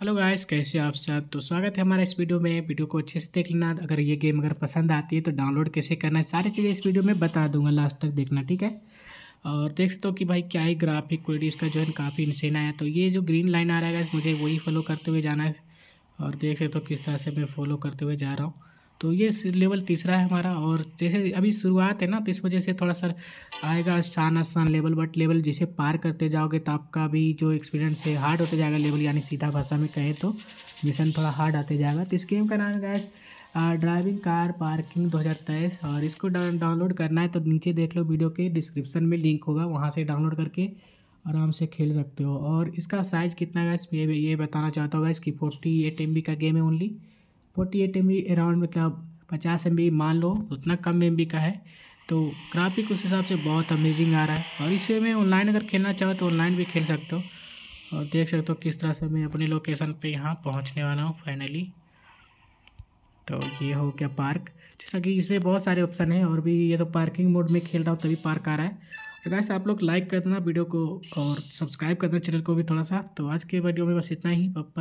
hello guys कैसे आप सब तो स्वागत है हमारा इस वीडियो में वीडियो को अच्छे से देख लेना अगर ये गेम अगर पसंद आती है तो डाउनलोड कैसे करना है सारी चीज़ें इस वीडियो में बता दूंगा लास्ट तक देखना ठीक है और देख सकते हो कि भाई क्या ही ग्राफिक क्वालिटी इसका जो है काफ़ी इंसेन आया तो ये जो ग्रीन लाइन आ रहा है मुझे वही फॉलो करते हुए जाना है और देख सकते हो किस तरह से मैं फॉलो करते हुए जा रहा हूँ तो ये लेवल तीसरा है हमारा और जैसे अभी शुरुआत है ना तो इस वजह से थोड़ा सा आएगा आसान आसान लेवल बट लेवल जैसे पार करते जाओगे तो आपका भी जो एक्सपीरियंस है हार्ड होते जाएगा लेवल यानी सीधा भाषा में कहें तो मिशन थोड़ा हार्ड आते जाएगा तो इस गेम का नाम है गैस ड्राइविंग कार पार्किंग दो और इसको डाउनलोड करना है तो नीचे देख लो वीडियो के डिस्क्रिप्शन में लिंक होगा वहाँ से डाउनलोड करके आराम से खेल सकते हो और इसका साइज़ कितना गैस ये ये बताना चाहता हूँ गैस कि फोर्टी एट एम का गेम है only forty eight M around मतलब पचास एम मान लो उतना कम एम का है तो ग्राफिक उस हिसाब से बहुत अमेजिंग आ रहा है और इसे मैं ऑनलाइन अगर खेलना चाहो तो ऑनलाइन भी खेल सकते हो और देख सकते हो किस तरह से मैं अपनी लोकेशन पे यहाँ पहुँचने वाला हूँ फाइनली तो ये हो गया पार्क जैसा कि इसमें बहुत सारे ऑप्शन हैं और भी ये तो पार्किंग मोड में खेल रहा हूँ तभी पार्क आ रहा है तो ऐसे आप लोग लाइक कर देना वीडियो को और सब्सक्राइब कर देना चैनल को भी थोड़ा सा तो आज के वीडियो में बस इतना ही